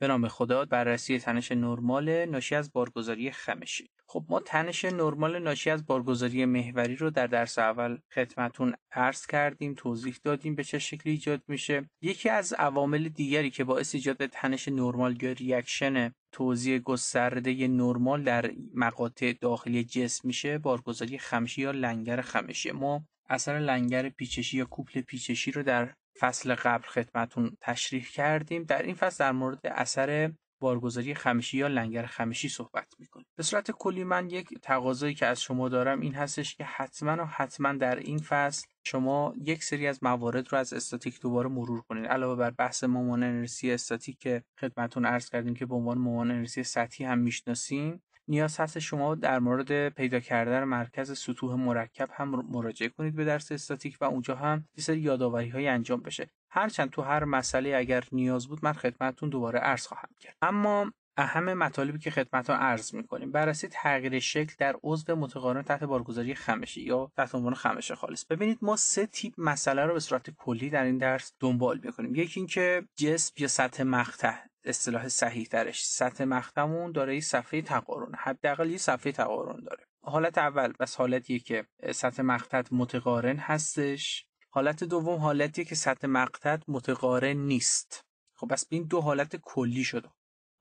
به نام خدا بررسی تنش نرمال ناشی از بارگذاری خمشی خب ما تنش نرمال ناشی از بارگذاری محوری رو در درس اول خدمتون عرض کردیم توضیح دادیم به چه شکلی ایجاد میشه یکی از عوامل دیگری که باعث ایجاد تنش نرمال یا ریاکشن توضیح گسترده نرمال در مقاطع داخلی جسم میشه بارگذاری خمشی یا لنگر خمشی ما اثر لنگر پیچشی یا کوپل پیچشی رو در فصل قبل خدمتون تشریح کردیم در این فصل در مورد اثر بارگذاری خمشی یا لنگر خمیشی صحبت میکنیم به صورت کلی من یک تقاضایی که از شما دارم این هستش که حتما و حتما در این فصل شما یک سری از موارد رو از استاتیک دوباره مرور کنید علاوه بر بحث مامان انرسی استاتیک که خدمتون عرض کردیم که به عنوان مامان انرژی سطحی هم میشناسیم نیاز هست شما در مورد پیدا کردن مرکز سطوح مرکب هم مراجعه کنید به درس استاتیک و اونجا هم یه سری یادآوری های انجام بشه هرچند تو هر مسئله اگر نیاز بود من خدمتتون دوباره عرض خواهم کرد اما اهم مطالبی که خدمت ها عرض میکنیم بررسی تغییر شکل در عضو متقارن تحت بارگذاری خمشی یا تحت عنوان خمش خالص ببینید ما سه تیپ مسئله رو به صورت کلی در این درس دنبال میکنیم یکی اینکه جسم یا سطح مقطع اصطلاح صحیح ترش سطح مختمون دارای صفحه تقارن حداقل یه صفحه تقارن داره حالت اول بس حالتیه که سطح مقطع متقارن هستش حالت دوم حالتیه که سطح مقطع متقارن نیست خب بس این دو حالت کلی شد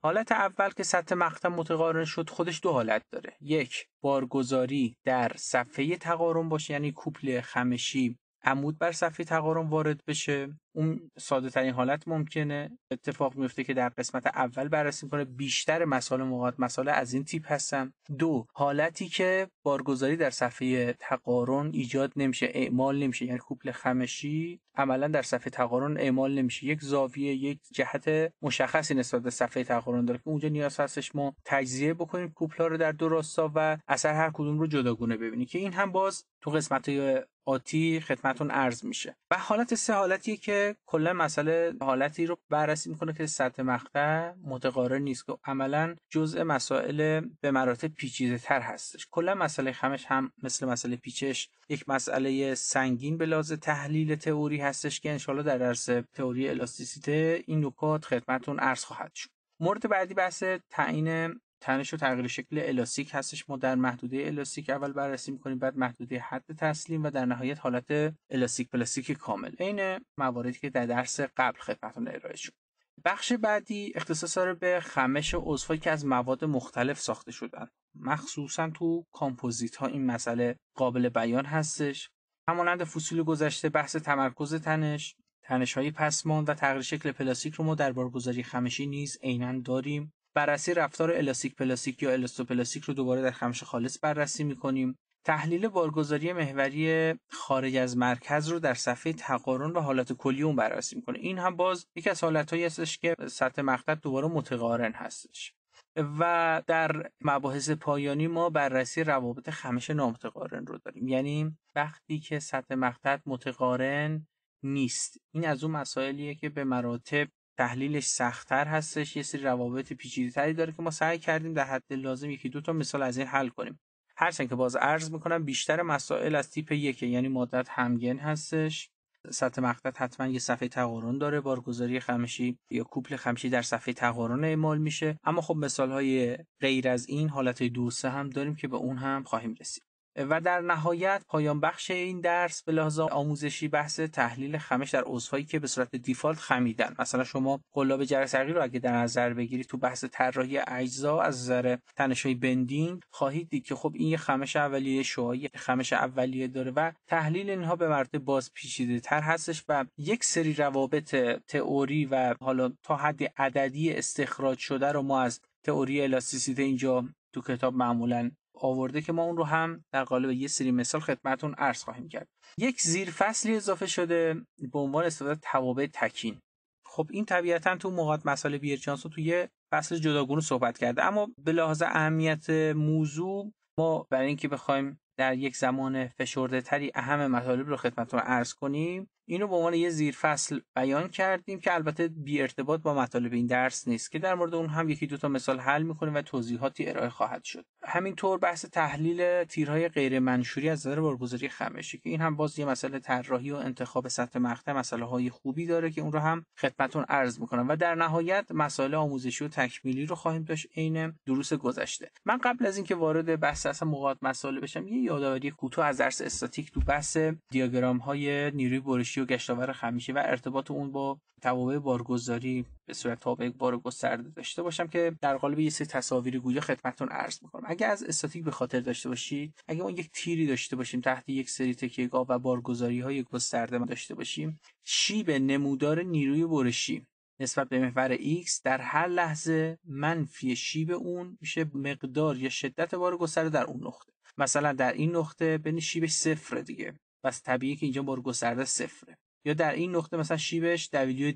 حالت اول که سطح مقطع متقارن شد خودش دو حالت داره یک بارگذاری در صفحه تقارن باشه یعنی کوپل خمشی عمود بر صفحه تقارن وارد بشه اون ساده ترین حالت ممکنه اتفاق میفته که در قسمت اول بررسی کنه بیشتر مسائل موقعات مسائل از این تیپ هستن دو حالتی که بارگذاری در صفحه تقارن ایجاد نمیشه اعمال نمیشه یعنی کوپل خمشی عملا در صفحه تقارن اعمال نمیشه یک زاویه یک جهت مشخصی نسبت به صفحه تقارن داره که اونجا نیاز هستش ما تجزیه بکنیم کوپلا رو در دو راستا و اثر هر کدوم رو جداگونه ببینیم که این هم باز تو قسمت آتی خدمتون عرض میشه و حالت سه حالتیه که کلا مسئله حالتی رو بررسی میکنه که سطح مقطع متقارن نیست که خب، عملا جزء مسائل به مراتب پیچیده تر هستش کلا مسئله خمش هم مثل مسئله پیچش یک مسئله سنگین به لحاظ تحلیل تئوری هستش که انشالله در درس تئوری الاستیسیته این نکات خدمتون عرض خواهد شد مورد بعدی بحث تعیین تنش و تغییر شکل الاستیک هستش ما در محدوده الاستیک اول بررسی میکنیم بعد محدوده حد تسلیم و در نهایت حالت الاستیک پلاستیک کامل عین مواردی که در درس قبل خدمتتون ارائه شد بخش بعدی اختصاص داره به خمش عضوهایی که از مواد مختلف ساخته شدن مخصوصا تو کامپوزیت ها این مسئله قابل بیان هستش همانند فصول گذشته بحث تمرکز تنش تنش های پسمان و تغییر شکل پلاستیک رو ما در بارگذاری خمشی نیز عینا داریم بررسی رفتار الاستیک پلاستیک یا الاستوپلاستیک رو دوباره در خمش خالص بررسی میکنیم تحلیل بارگذاری محوری خارج از مرکز رو در صفحه تقارن و حالت کلی اون بررسی میکنه این هم باز یکی از حالتهایی هستش که سطح مقطع دوباره متقارن هستش و در مباحث پایانی ما بررسی روابط خمش نامتقارن رو داریم یعنی وقتی که سطح مقطع متقارن نیست این از اون مسائلیه که به مراتب تحلیلش سختتر هستش یه سری روابط پیچیده‌تری داره که ما سعی کردیم در حد لازم یکی دو تا مثال از این حل کنیم هرچند که باز عرض میکنم بیشتر مسائل از تیپ یک یعنی مدت همگن هستش سطح مقطع حتما یه صفحه تقارن داره بارگذاری خمشی یا کوپل خمشی در صفحه تقارن اعمال میشه اما خب مثال های غیر از این حالت های هم داریم که به اون هم خواهیم رسید و در نهایت پایان بخش این درس به لحاظ آموزشی بحث تحلیل خمش در عضوهایی که به صورت دیفالت خمیدن مثلا شما قلاب جرثقیل رو اگه در نظر بگیری تو بحث طراحی اجزا از نظر تنشای بندین خواهید دید که خب این یه خمش اولیه شوهای خمش اولیه داره و تحلیل اینها به مرتبه باز پیچیده تر هستش و یک سری روابط تئوری و حالا تا حد عددی استخراج شده رو ما از تئوری الاستیسیته اینجا تو کتاب معمولا آورده که ما اون رو هم در قالب یه سری مثال خدمتون عرض خواهیم کرد یک زیر فصلی اضافه شده به عنوان استفاده توابع تکین خب این طبیعتا تو مقاد مسائل بیرجانس رو توی فصل جداگونه صحبت کرده اما به لحاظ اهمیت موضوع ما برای اینکه بخوایم در یک زمان فشرده تری اهم مطالب رو خدمتتون عرض کنیم اینو رو به عنوان یه زیرفصل بیان کردیم که البته بی ارتباط با مطالب این درس نیست که در مورد اون هم یکی دو تا مثال حل میکنیم و توضیحاتی ارائه خواهد شد همینطور بحث تحلیل تیرهای غیر منشوری از نظر بارگذاری خمشی که این هم باز یه مسئله طراحی و انتخاب سطح مقطع مسئله های خوبی داره که اون رو هم خدمتون عرض میکنم و در نهایت مسائل آموزشی و تکمیلی رو خواهیم داشت عین دروس گذشته من قبل از اینکه وارد بحث اصلا مقاد مسئله بشم یه یادآوری کوتاه از درس استاتیک تو بحث دیاگرام های نیروی برشی و گشتاور خمیشی و ارتباط اون با توابع بارگذاری به صورت تابع بار گسترده داشته باشم که در قالب یه سری تصاویر گویا خدمتتون عرض میکنم اگه از استاتیک به خاطر داشته باشید اگه اون یک تیری داشته باشیم تحت یک سری تکیگاه و بارگذاری های گسترده داشته باشیم شیب نمودار نیروی برشی نسبت به محور X در هر لحظه منفی شیب اون میشه مقدار یا شدت بار گسترده در اون نقطه مثلا در این نقطه بین شیبش صفر دیگه پس طبیعیه که اینجا بار گسترده صفره یا در این نقطه مثلا شیبش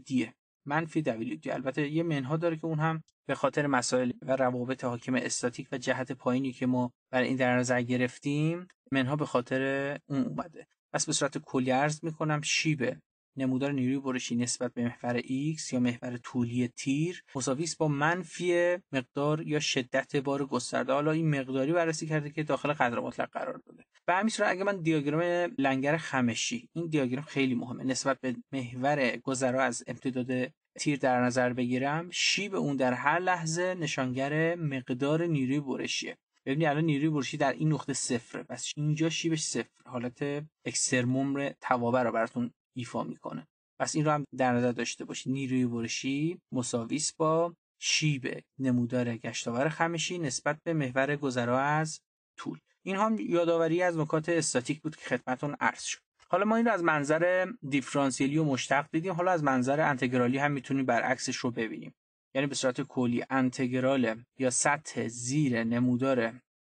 دیه منفی دیه البته یه منها داره که اون هم به خاطر مسائل و روابط حاکم استاتیک و جهت پایینی که ما برای این در نظر گرفتیم منها به خاطر اون اومده پس به صورت کلی عرض میکنم شیبه نمودار نیروی برشی نسبت به محور X یا محور طولی تیر مساوی است با منفی مقدار یا شدت بار گسترده حالا این مقداری بررسی کرده که داخل قدر مطلق قرار داده و همین صورت اگه من دیاگرام لنگر خمشی این دیاگرام خیلی مهمه نسبت به محور گذرا از امتداد تیر در نظر بگیرم شیب اون در هر لحظه نشانگر مقدار نیروی برشیه ببینید الان نیروی برشی در این نقطه صفره پس اینجا شیبش صفر حالت اکسرموم توابع رو براتون ایفا میکنه پس این رو هم در نظر داشته باشید نیروی برشی مساویس با شیب نمودار گشتاور خمشی نسبت به محور گذرا از طول این هم یادآوری از نکات استاتیک بود که خدمتون عرض شد حالا ما این رو از منظر دیفرانسیلی و مشتق دیدیم حالا از منظر انتگرالی هم میتونیم برعکسش رو ببینیم یعنی به صورت کلی انتگرال یا سطح زیر نمودار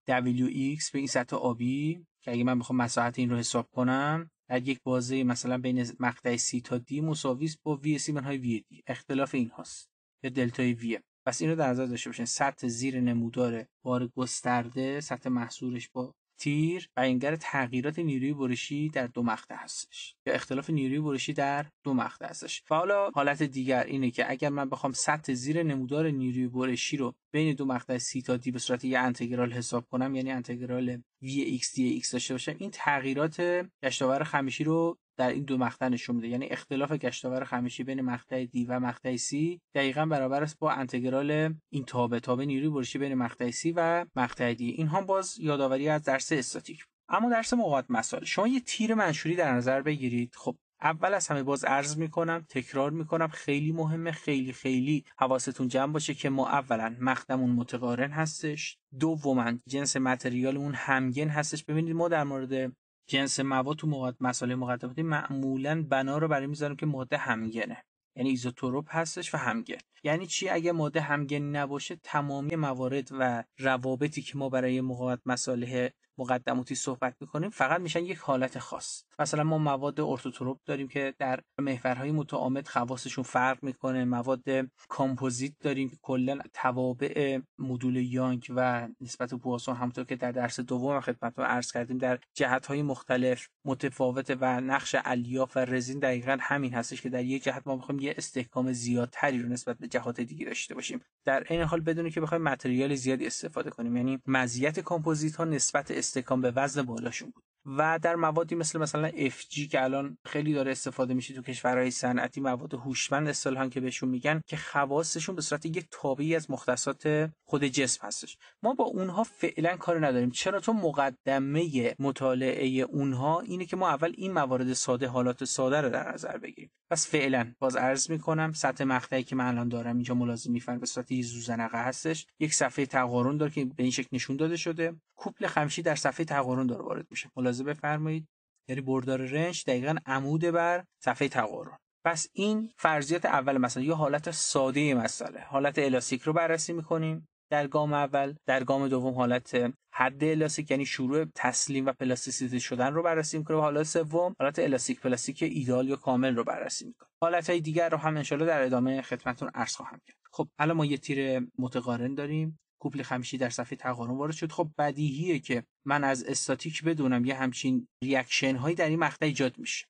WX به این سطح آبی که اگه من بخوام مساحت این رو حساب کنم در یک بازه مثلا بین مقطع سی تا دی مساوی با وی سی منهای وی دی اختلاف این هاست یا دلتای وی پس این رو در نظر داشته باشین سطح زیر نمودار بار گسترده سطح محصورش با تیر اینگر تغییرات نیروی برشی در دو مقطع هستش یا اختلاف نیروی برشی در دو مقطع هستش و حالا حالت دیگر اینه که اگر من بخوام سطح زیر نمودار نیروی برشی رو بین دو مقطع سی تا دی به صورت یه انتگرال حساب کنم یعنی انتگرال VX داشته باشم این تغییرات گشتاور خمیشی رو در این دو مقطع نشون میده یعنی اختلاف گشتاور خمیشی بین مقطع دی و مقطع سی دقیقا برابر است با انتگرال این تابه تابه نیروی برشی بین مقطع سی و مقطع دی این هم باز یادآوری از درس استاتیک اما درس مقاومت مسائل شما یه تیر منشوری در نظر بگیرید خب اول از همه باز عرض میکنم تکرار میکنم خیلی مهمه خیلی خیلی حواستون جمع باشه که ما اولا مقدمون متقارن هستش دوما جنس اون همگن هستش ببینید ما در مورد جنس مواد تو مواد مسائل مقدماتی معمولا بنا رو برای میذاریم که ماده همگنه یعنی ایزوتروپ هستش و همگن یعنی چی اگه ماده همگن نباشه تمامی موارد و روابطی که ما برای مقاومت مصالح مقدماتی صحبت میکنیم فقط میشن یک حالت خاص مثلا ما مواد ارتوتروپ داریم که در محورهای متعامد خواصشون فرق میکنه مواد کامپوزیت داریم که کلا توابع مدول یانگ و نسبت پواسون همونطور که در درس دوم خدمتتون عرض کردیم در جهتهای مختلف متفاوت و نقش الیاف و رزین دقیقا همین هستش که در یک جهت ما میخوایم یه استحکام زیادتری رو نسبت به جهات دیگه داشته باشیم در این حال بدونی که بخوایم متریال زیادی استفاده کنیم یعنی مزیت کامپوزیت ها نسبت استکان به وزن بالاشون بود و در موادی مثل مثلا FG که الان خیلی داره استفاده میشه تو کشورهای صنعتی مواد هوشمند اصطلاحا که بهشون میگن که خواصشون به صورت یک تابعی از مختصات خود جسم هستش ما با اونها فعلا کار نداریم چرا تو مقدمه مطالعه اونها اینه که ما اول این موارد ساده حالات ساده رو در نظر بگیریم پس فعلا باز عرض میکنم سطح مقطعی که من الان دارم اینجا ملازم میفرم به صورت یه زوزنقه هستش یک صفحه تقارن داره که به این شکل نشون داده شده کوپل خمشی در صفحه تقارن داره وارد میشه ملاحظه بفرمایید یعنی بردار رنج دقیقا عمود بر صفحه تقارن پس این فرضیات اول مسئله یا حالت ساده مسئله حالت الاستیک رو بررسی میکنیم در گام اول در گام دوم حالت حد الاستیک یعنی شروع تسلیم و پلاستیسیته شدن رو بررسی میکنیم. و حالت سوم حالت الاستیک پلاستیک ایدال یا کامل رو بررسی میکنیم. حالت های دیگر رو هم انشالله در ادامه خدمتون عرض خواهم کرد خب الان ما یه تیر متقارن داریم کوپل خمیشی در صفحه تقارن وارد شد خب بدیهیه که من از استاتیک بدونم یه همچین ریاکشن هایی در این مقطع ایجاد میشه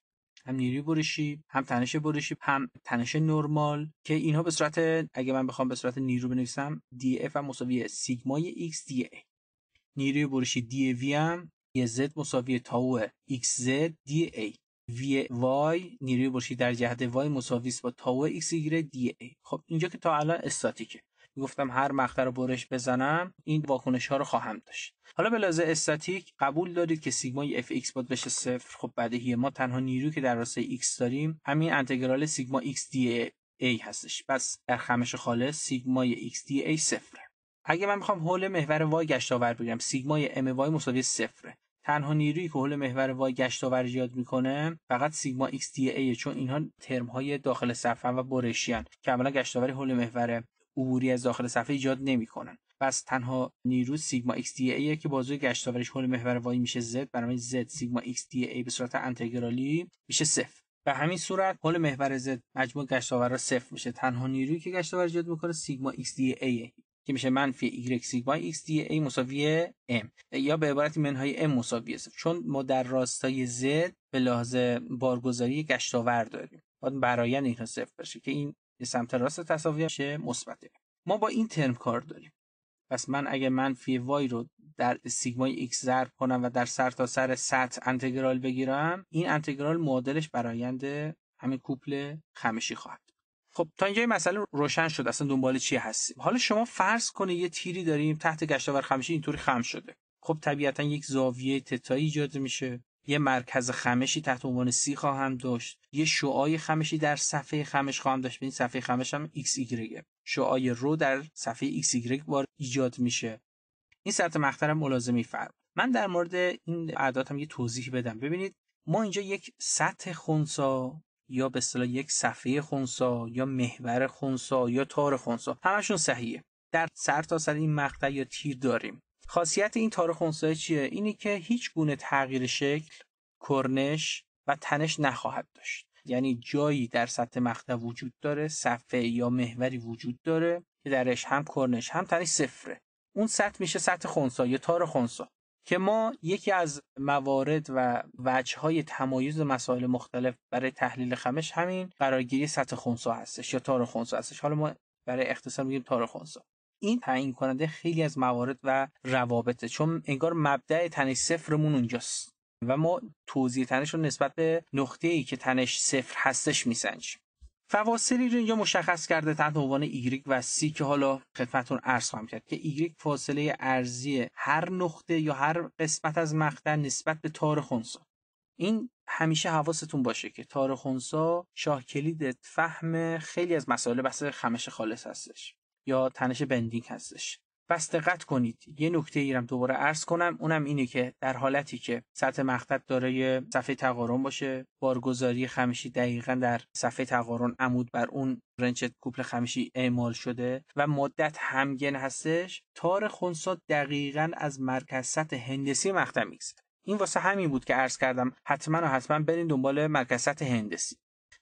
هم نیروی برشی هم تنش برشی هم تنش نرمال که اینها به صورت اگه من بخوام به صورت نیرو بنویسم دی اف هم مساوی سیگما ایکس دی ای نیروی برشی دی وی هم یه زد مساوی تاو ایکس زد دی ای وی وای نیروی برشی در جهت وای مساوی با تاو ایکس ایگره دی ای خب اینجا که تا الان استاتیکه گفتم هر مقطع رو برش بزنم این واکنش ها رو خواهم داشت حالا به لحاظ استاتیک قبول دارید که سیگما اف ایکس باید بشه صفر خب بدیهی ما تنها نیروی که در راستای ایکس داریم همین انتگرال سیگما ایکس دی ای هستش پس در خمش خالص سیگما ایکس دی ای صفر. اگه من میخوام حول محور وای گشتاور بگیرم سیگما ام وای مساوی صفر. تنها نیرویی که حول محور وای گشتاور ایجاد میکنه فقط سیگما ایکس دی ای چون اینها ترم های داخل صفحه و برشیان که عملا گشتاوری حول محور عبوری از داخل صفحه ایجاد نمیکنن پس تنها نیرو سیگما ایکس دی ایه که بازوی گشتاورش حول محور وای میشه زد بنابراین زد سیگما ایکس دی ای به صورت انتگرالی میشه صفر به همین صورت حول محور زد مجموع گشتاورها صفر میشه تنها نیرویی که گشتاور ایجاد میکنه سیگما ایکس دی ایه که میشه منفی ایگرک سیگما ایکس دی ای مساوی ام یا به عبارت منهای ام مساوی صفر چون ما در راستای زد به لحاظ بارگذاری گشتاور داریم باید برایند را صفر باشه که این یه سمت راست تساوی میشه مثبته ما با این ترم کار داریم پس من اگه منفی وای رو در سیگمای x ضرب کنم و در سر تا سر سطح انتگرال بگیرم این انتگرال معادلش برایند همین کوپل خمشی خواهد خب تا اینجا این مسئله روشن شد اصلا دنبال چی هستیم حالا شما فرض کنه یه تیری داریم تحت گشتاور خمشی اینطوری خم شده خب طبیعتا یک زاویه تتایی ایجاد میشه یه مرکز خمشی تحت عنوان سی خواهم داشت یه شعای خمشی در صفحه خمش خواهم داشت ببینید صفحه خمش هم ایکس ایگرگه شعای رو در صفحه ایکس ایگرگ بار ایجاد میشه این سرت مخترم ملازمی فرم من در مورد این اعداد هم یه توضیح بدم ببینید ما اینجا یک سطح خونسا یا به اصطلاح یک صفحه خونسا یا محور خونسا یا تار خونسا همشون صحیحه در سر تا سر این مقطع یا تیر داریم خاصیت این تار خونسایی چیه اینی که هیچ گونه تغییر شکل کرنش و تنش نخواهد داشت یعنی جایی در سطح مقطع وجود داره صفحه یا محوری وجود داره که درش هم کرنش هم تنش صفره اون سطح میشه سطح خونسا یا تار خونسا که ما یکی از موارد و وجه های تمایز مسائل مختلف برای تحلیل خمش همین قرارگیری سطح خونسا هستش یا تار خونسا هستش حالا ما برای اختصار میگیم تار خونسا این تعیین کننده خیلی از موارد و روابطه چون انگار مبدع تنش صفرمون اونجاست و ما توضیح تنش رو نسبت به نقطه ای که تنش صفر هستش میسنجیم فواصلی رو اینجا مشخص کرده تحت عنوان ایگریک و سی که حالا خدمتون عرض خواهم کرد که ایگریک فاصله ارزی هر نقطه یا هر قسمت از مقطع نسبت به تار خونسا این همیشه حواستون باشه که تار خونسا شاه کلید فهم خیلی از مسائل بحث خمش خالص هستش یا تنش بندینگ هستش بس دقت کنید یه نکته ایرم دوباره عرض کنم اونم اینه که در حالتی که سطح مقطع دارای صفحه تقارن باشه بارگذاری خمشی دقیقا در صفحه تقارن عمود بر اون رنچ کوپل خمشی اعمال شده و مدت همگن هستش تار خونسا دقیقا از مرکز سطح هندسی مقطع میگذره این واسه همین بود که عرض کردم حتما و حتما برین دنبال مرکز سطح هندسی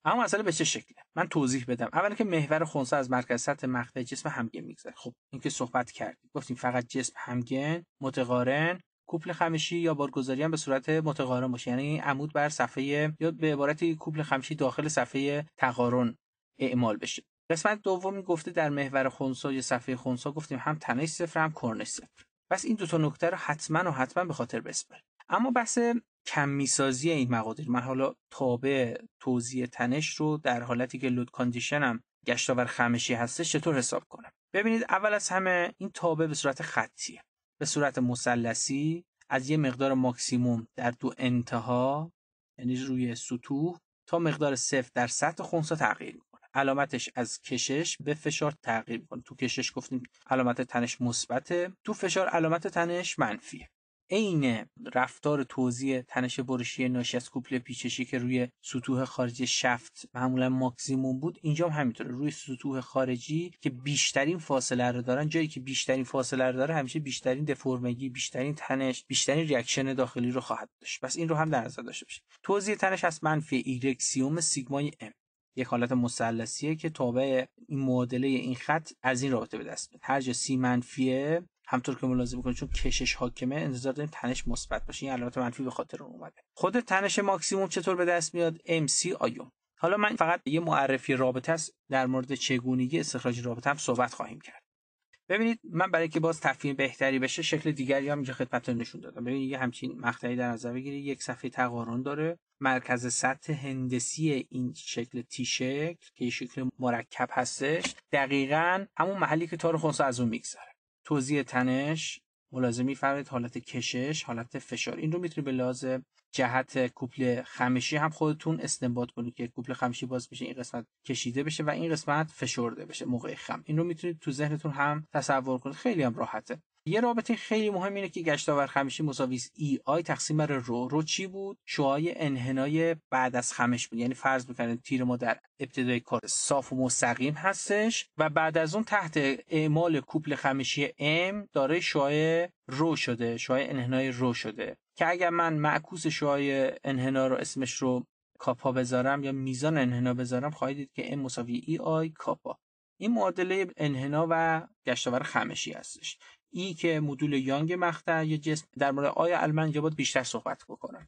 اما مسئله به چه شکله من توضیح بدم اول که محور خونسا از مرکز سطح مقطع جسم همگن میگذره خب این که صحبت کردیم گفتیم فقط جسم همگن متقارن کوپل خمشی یا بارگذاری هم به صورت متقارن باشه یعنی عمود بر صفحه یا به عبارت کوپل خمشی داخل صفحه تقارن اعمال بشه قسمت دومی گفته در محور خونسا یا صفحه خونسا گفتیم هم تنش صفر هم کرنش صفر پس این دو تا نکته رو حتما و حتما به خاطر بسپار. اما بحث کم میسازی این مقادیر من حالا تابع توضیح تنش رو در حالتی که لود هم گشتاور خمشی هستش چطور حساب کنم ببینید اول از همه این تابع به صورت خطیه به صورت مثلثی از یه مقدار ماکسیموم در دو انتها یعنی روی سطوح تا مقدار صفر در سطح خونسا تغییر میکنه علامتش از کشش به فشار تغییر میکنه تو کشش گفتیم علامت تنش مثبته تو فشار علامت تنش منفیه این رفتار توزیع تنش برشی ناشی از کوپل پیچشی که روی سطوح خارجی شفت معمولا ماکسیموم بود اینجا هم همینطوره روی سطوح خارجی که بیشترین فاصله رو دارن جایی که بیشترین فاصله رو داره همیشه بیشترین دفرمگی بیشترین تنش بیشترین ریاکشن داخلی رو خواهد داشت پس این رو هم در نظر داشته باشید توزیع تنش از منفی ایرکسیوم سیگما سیگمای ام یک حالت مثلثیه که تابع این معادله این خط از این رابطه به دست میاد هر جا سی منفیه همطور که ملاحظه می‌کنید چون کشش حاکمه انتظار داریم تنش مثبت باشه این علامت منفی به خاطر اون اومده خود تنش ماکسیموم چطور به دست میاد MC آیوم حالا من فقط یه معرفی رابطه است در مورد چگونگی استخراج رابطه هم صحبت خواهیم کرد ببینید من برای که باز تفهیم بهتری بشه شکل دیگری هم اینجا خدمتتون نشون دادم ببینید یه همچین مقطعی در نظر بگیرید یک صفحه تقارن داره مرکز سطح هندسی این شکل تی شکل که شکل مرکب هستش دقیقا همون محلی که تار خونسا از اون میگذره توضیح تنش ملاحظه میفرمایید حالت کشش حالت فشار این رو میتونید به لحاظ جهت کوپل خمشی هم خودتون استنباط کنید که کوپل خمشی باز میشه این قسمت کشیده بشه و این قسمت فشرده بشه موقع خم این رو میتونید تو ذهنتون هم تصور کنید خیلی هم راحته یه رابطه خیلی مهم اینه که گشتاور خمشی مساویس ای آی تقسیم بر رو رو چی بود شوهای انحنای بعد از خمش بود یعنی فرض بکنید تیر ما در ابتدای کار صاف و مستقیم هستش و بعد از اون تحت اعمال کوپل خمشی ام داره شوهای رو شده شوهای انحنای رو شده که اگر من معکوس شوهای انحنا رو اسمش رو کاپا بذارم یا میزان انحنا بذارم خواهید دید که ام مساوی ای آی کاپا این معادله انحنا و گشتاور خمشی هستش ای که مدول یانگ مقطع یا جسم در مورد آیا علمان باید بیشتر صحبت بکنم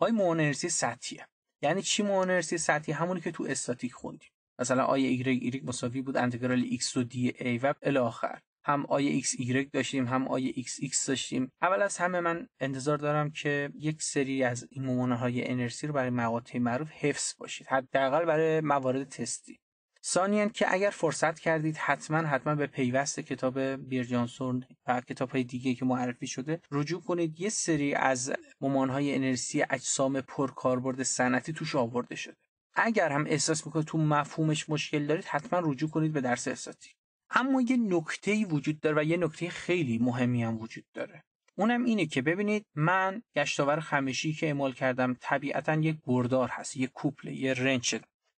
آی مونرسی سطحیه یعنی چی مونرسی سطحی همونی که تو استاتیک خوندیم مثلا آی ایگرگ ایگرگ مساوی بود انتگرال ایکس و دی ای و الاخر هم آی ایکس ایگرگ داشتیم هم آی ایکس ایکس داشتیم اول از همه من انتظار دارم که یک سری از این های انرسی رو برای مقاطع معروف حفظ باشید حداقل برای موارد تستی سانیان که اگر فرصت کردید حتما حتما به پیوست کتاب بیرجانسون و کتاب های دیگه که معرفی شده رجوع کنید یه سری از ممانهای انرسی اجسام پرکاربرد صنعتی توش آورده شده اگر هم احساس میکنید تو مفهومش مشکل دارید حتما رجوع کنید به درس احساسی اما یه نکتهی وجود داره و یه نکته خیلی مهمی هم وجود داره اونم اینه که ببینید من گشتاور خمشی که اعمال کردم طبیعتا یک بردار هست یک کوپل یه رنچ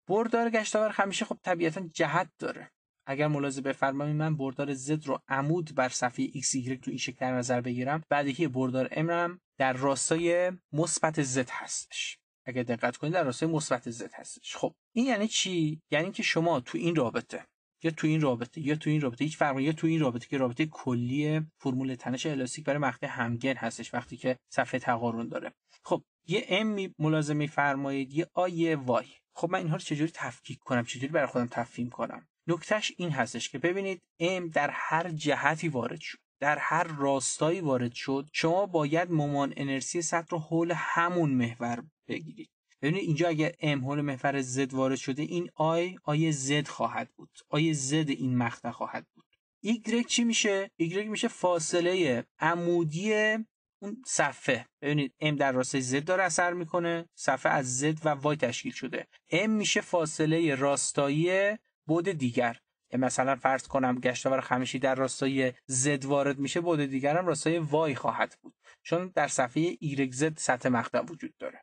بردار گشتاور همیشه خب طبیعتا جهت داره اگر ملاحظه بفرمایید من بردار Z رو عمود بر صفحه XY تو این شکل در نظر بگیرم بعد بردار امرم در راستای مثبت Z هستش اگر دقت کنید در راستای مثبت Z هستش خب این یعنی چی یعنی که شما تو این رابطه یا تو این رابطه یا تو این رابطه هیچ فرقی یا تو این رابطه که رابطه کلی فرمول تنش الاستیک برای مقطع همگن هستش وقتی که صفحه تقارن داره خب یه ام ملاحظه فرمایید یه آی وای خب من اینها رو چجوری تفکیک کنم چجوری برای خودم تفهیم کنم نکتهش این هستش که ببینید ام در هر جهتی وارد شد در هر راستایی وارد شد شما باید ممان انرسی سطح رو حول همون محور بگیرید ببینید اینجا اگر ام حول محور زد وارد شده این آی آی زد خواهد بود آی زد این مخته خواهد بود ایگرگ چی میشه؟ ایگرگ میشه فاصله عمودی اون صفحه ببینید ام در راستای زد داره اثر میکنه صفحه از زد و وای تشکیل شده ام میشه فاصله راستایی بود دیگر یعنی مثلا فرض کنم گشتاور خمیشی در راستای زد وارد میشه بود دیگر هم راستای وای خواهد بود چون در صفحه ایرک زد سطح مقطع وجود داره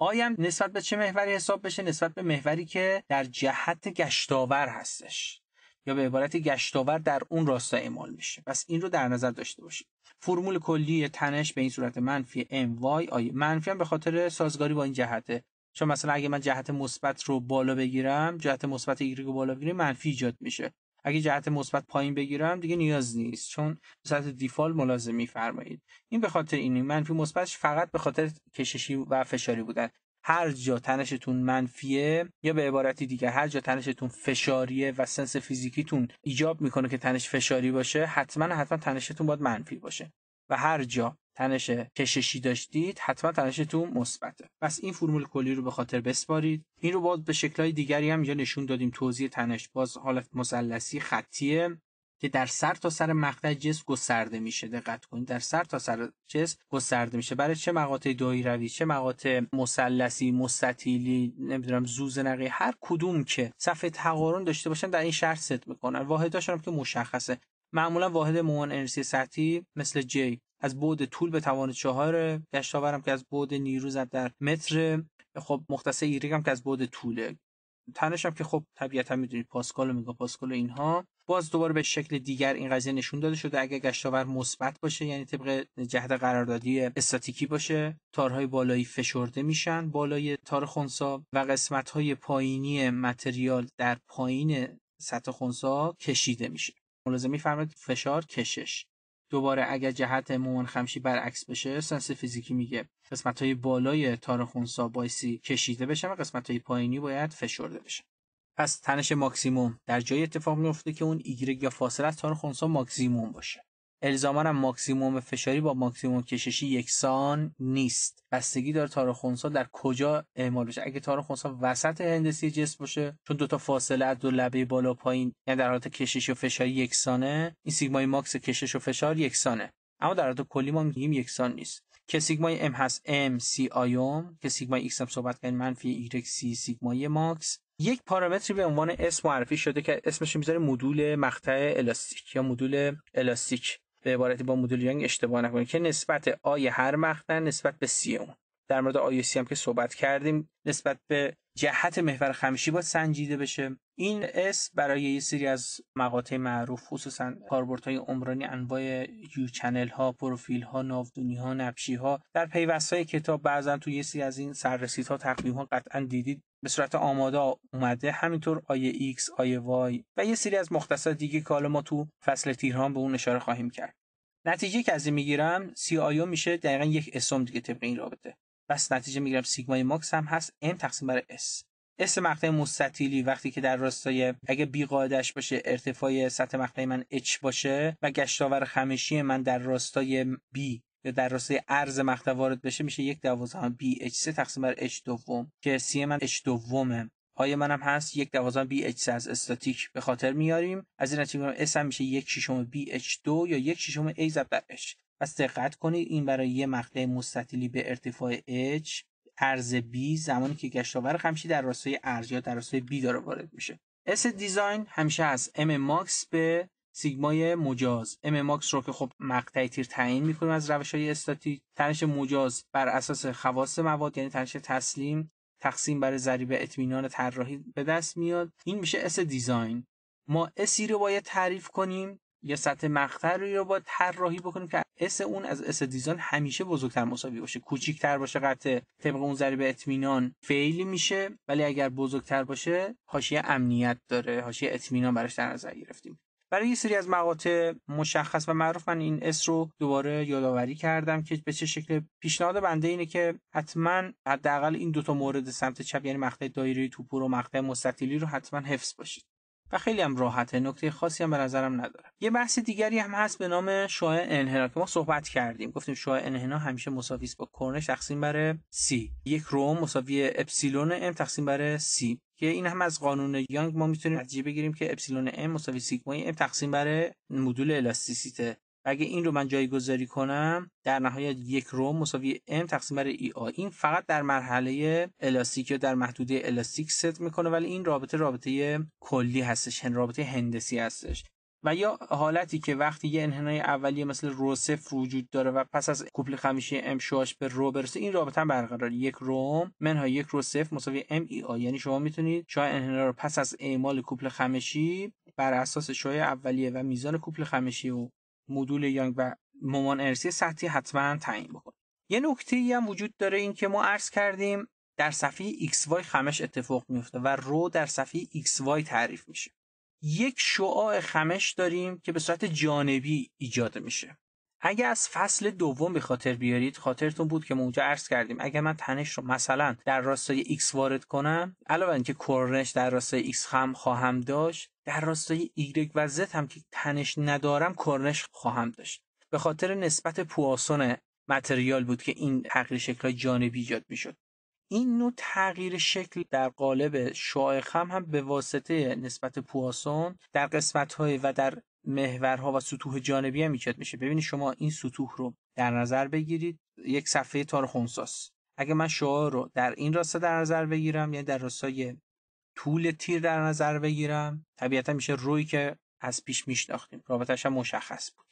آیم نسبت به چه محوری حساب بشه نسبت به محوری که در جهت گشتاور هستش یا به عبارت گشتاور در اون راستا اعمال میشه پس این رو در نظر داشته باشید فرمول کلی تنش به این صورت منفی ام وای منفی هم به خاطر سازگاری با این جهته چون مثلا اگه من جهت مثبت رو بالا بگیرم جهت مثبت Y رو بالا بگیرم منفی ایجاد میشه اگه جهت مثبت پایین بگیرم دیگه نیاز نیست چون به صورت دیفال ملازم میفرمایید این به خاطر این منفی مثبتش فقط به خاطر کششی و فشاری بودن هر جا تنشتون منفیه یا به عبارتی دیگه هر جا تنشتون فشاریه و سنس فیزیکیتون ایجاب میکنه که تنش فشاری باشه حتما حتما تنشتون باید منفی باشه و هر جا تنش کششی داشتید حتما تنشتون مثبته پس این فرمول کلی رو به خاطر بسپارید این رو باز به شکلهای دیگری هم یا نشون دادیم توضیح تنش باز حالت مثلثی خطیه که در سر تا سر مقطع جسم گسترده میشه دقت کنید در سر تا سر جسم گسترده میشه برای چه مقاطع دایروی چه مقاطع مثلثی مستطیلی نمیدونم زوزنقی هر کدوم که صفحه تقارن داشته باشن در این شرط ست میکنن واحداشون هم که مشخصه معمولا واحد ان انرژی سطحی مثل جی از بعد طول به توان چهار گشتاورم که از بعد نیرو زد در متر خب مختصه ایریگ که از بعد طوله تنش هم که خب طبیعتا میدونید پاسکال و پاسکال و اینها باز دوباره به شکل دیگر این قضیه نشون داده شده اگه گشتاور مثبت باشه یعنی طبق جهت قراردادی استاتیکی باشه تارهای بالایی فشرده میشن بالای تار خونسا و قسمت های پایینی متریال در پایین سطح خونسا کشیده میشه ملاحظه میفرمایید فشار کشش دوباره اگر جهت مومن خمشی برعکس بشه سنس فیزیکی میگه قسمت های بالای تار خونسا بایسی کشیده بشه و قسمت های پایینی باید فشرده بشه پس تنش ماکسیموم در جای اتفاق میفته که اون ایگرگ یا فاصله از تان ماکسیموم باشه الزاما هم ماکسیموم فشاری با ماکسیموم کششی یکسان نیست بستگی داره تار خونسا در کجا اعمال بشه اگه تار خونسا وسط هندسی جسم باشه چون دوتا فاصله از دو لبه بالا پایین یعنی در حالت کشش و فشاری یکسانه این سیگمای ماکس کشش و فشار یکسانه اما در حالت کلی ما میگیم یکسان نیست که سیگمای ام هست ام سی آیوم که سیگمای ایکس هم صحبت کردیم منفی ایگرگ سی سیگمای ماکس یک پارامتری به عنوان اسم معرفی شده که اسمش میذاره مدول مقطع الاستیک یا مدول الاستیک به عبارتی با مدول یانگ اشتباه نکنید که نسبت آی هر مقطع نسبت به سی اون در مورد آی سی هم که صحبت کردیم نسبت به جهت محور خمشی با سنجیده بشه این اس برای یه سری از مقاطع معروف خصوصا کاربردهای عمرانی انواع یو چنل ها پروفیل ها ناودونی ها نبشی ها در پیوست های کتاب بعضا تو یه از این سررسید ها تقویم ها قطعا دیدید به صورت آماده اومده همینطور آیه X، آیه Y و یه سری از مختصات دیگه که حالا ما تو فصل تیرهان به اون اشاره خواهیم کرد نتیجه که از این میگیرم سی آیو میشه دقیقا یک اسم دیگه طبق این رابطه بس نتیجه میگیرم سیگمای ماکس هم هست این تقسیم بر اس اس مقطع مستطیلی وقتی که در راستای اگه بی قاعدش باشه ارتفاع سطح مقطع من اچ باشه و گشتاور خمشی من در راستای b یا در راستای ارز مقطع وارد بشه میشه یک دوازدهم اچ 3 تقسیم بر اچ دوم که سی من اچ دومه پای منم هست یک دوازدهم BH3 از استاتیک به خاطر میاریم از این نتیجه اس هم میشه یک ششم اچ 2 یا یک ششم ای ضرب در اچ پس دقت کنید این برای یه مقطع مستطیلی به ارتفاع اچ ارز B زمانی که گشتاور خمشی در راستای ارز یا در راستای B داره وارد میشه اس دیزاین همیشه از ام ماکس به سیگمای مجاز ام ماکس رو که خب مقطع تیر تعیین میکنیم از روش های استاتیک تنش مجاز بر اساس خواص مواد یعنی تنش تسلیم تقسیم بر ضریب اطمینان طراحی به دست میاد این میشه اس دیزاین ما اسی رو باید تعریف کنیم یا سطح مقطع رو, یا با طراحی بکنیم که اس اون از اس دیزاین همیشه بزرگتر مساوی باشه کوچیکتر باشه قطع طبق اون ضریب اطمینان فعلی میشه ولی اگر بزرگتر باشه حاشیه امنیت داره حاشیه اطمینان براش در نظر گرفتیم برای یه سری از مقاطع مشخص و معروف من این اس رو دوباره یادآوری کردم که به چه شکل پیشنهاد بنده اینه که حتما حداقل این دوتا مورد سمت چپ یعنی مقطع دایره توپور و مقطع مستطیلی رو حتما حفظ باشید و خیلی هم راحته نکته خاصی هم به نظرم نداره یه بحث دیگری هم هست به نام شعاع انحنا که ما صحبت کردیم گفتیم شعاع انحنا همیشه مساوی با کرنش تقسیم بر سی یک روم مساوی اپسیلون ام تقسیم بر سی که این هم از قانون یانگ ما میتونیم نتیجه بگیریم که اپسیلون ام مساوی سیگما ام تقسیم بر مدول الاستیسیته و اگه این رو من جایگذاری کنم در نهایت یک رو مساوی ام تقسیم بر ای آ این فقط در مرحله الاستیک یا در محدوده الاستیک ست میکنه ولی این رابطه رابطه کلی هستش هن یعنی رابطه هندسی هستش و یا حالتی که وقتی یه انحنای اولیه مثل روسف وجود داره و پس از کوپل خمیشه ام شواش به رو برسه این رابطه برقرار یک روم منهای یک روسف مساوی ام ای آ یعنی شما میتونید شای انحنا رو پس از اعمال کوپل خمشی بر اساس شای اولیه و میزان کوپل خمشی و مدول یانگ و مومان ارسی سطحی حتما تعیین بکنید یه نکته ای هم وجود داره این که ما عرض کردیم در صفحه XY خمش اتفاق میفته و رو در صفحه XY تعریف میشه یک شعاع خمش داریم که به صورت جانبی ایجاد میشه اگر از فصل دوم به خاطر بیارید خاطرتون بود که ما اونجا عرض کردیم اگر من تنش رو مثلا در راستای x وارد کنم علاوه اینکه کرنش در راستای x خم خواهم داشت در راستای y و z هم که تنش ندارم کرنش خواهم داشت به خاطر نسبت پواسون متریال بود که این تغییر شکل جانبی ایجاد میشد این نوع تغییر شکل در قالب شعاع خم هم به واسطه نسبت پواسون در قسمت های و در محورها و سطوح جانبی هم ایجاد میشه ببینید شما این سطوح رو در نظر بگیرید یک صفحه تار خونساس اگه من شعاع رو در این راستا در نظر بگیرم یعنی در راستای طول تیر در نظر بگیرم طبیعتا میشه روی که از پیش میشناختیم رابطش هم مشخص بود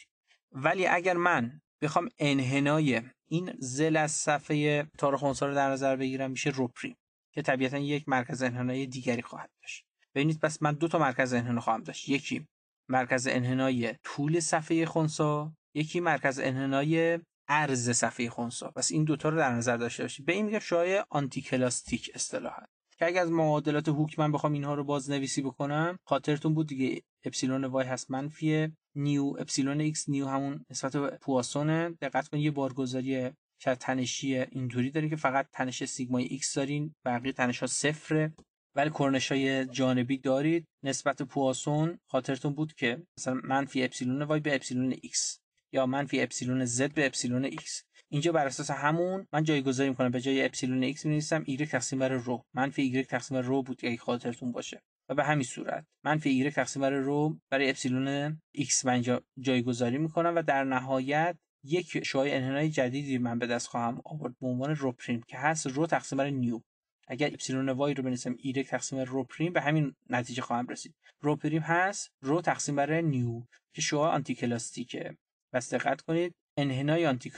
ولی اگر من بخوام انحنای این زل از صفحه خونسا رو در نظر بگیرم میشه روپری که طبیعتا یک مرکز انحنای دیگری خواهد داشت ببینید پس من دو تا مرکز انحنا خواهم داشت یکی مرکز انحنای طول صفحه خونسا یکی مرکز انحنای عرض صفحه خونسا پس این دوتا رو در نظر داشته باشید به این میگه شایع آنتی کلاستیک اصطلاحا که اگر از معادلات هوک من بخوام اینها رو بازنویسی بکنم خاطرتون بود دیگه اپسیلون وای هست منفیه. نیو اپسیلون ایکس نیو همون نسبت پواسونه دقت کنید یه بارگذاری که تنشی اینطوری داریم که فقط تنش سیگما ایکس دارین بقیه تنش ها صفره ولی کرنش های جانبی دارید نسبت پواسون خاطرتون بود که مثلا منفی اپسیلون وای به اپسیلون ایکس یا منفی اپسیلون زد به اپسیلون ایکس اینجا بر اساس همون من جایگذاری میکنم به جای اپسیلون ایکس می نویسم ایگرگ تقسیم بر رو منفی ایگرگ تقسیم بر رو بود اگه خاطرتون باشه و به همین صورت فی ایرک تقسیم بر رو برای اپسیلون x من جایگذاری میکنم و در نهایت یک شعاع انحنای جدیدی من به دست خواهم آورد به عنوان رو پریم که هست رو تقسیم بر نیو اگر اپسیلون وای رو بنویسم ایرک تقسیم رو پریم به همین نتیجه خواهم رسید رو پریم هست رو تقسیم بر نیو که شعاع آنتی کلاستیکه بس دقت کنید انحنای آنتی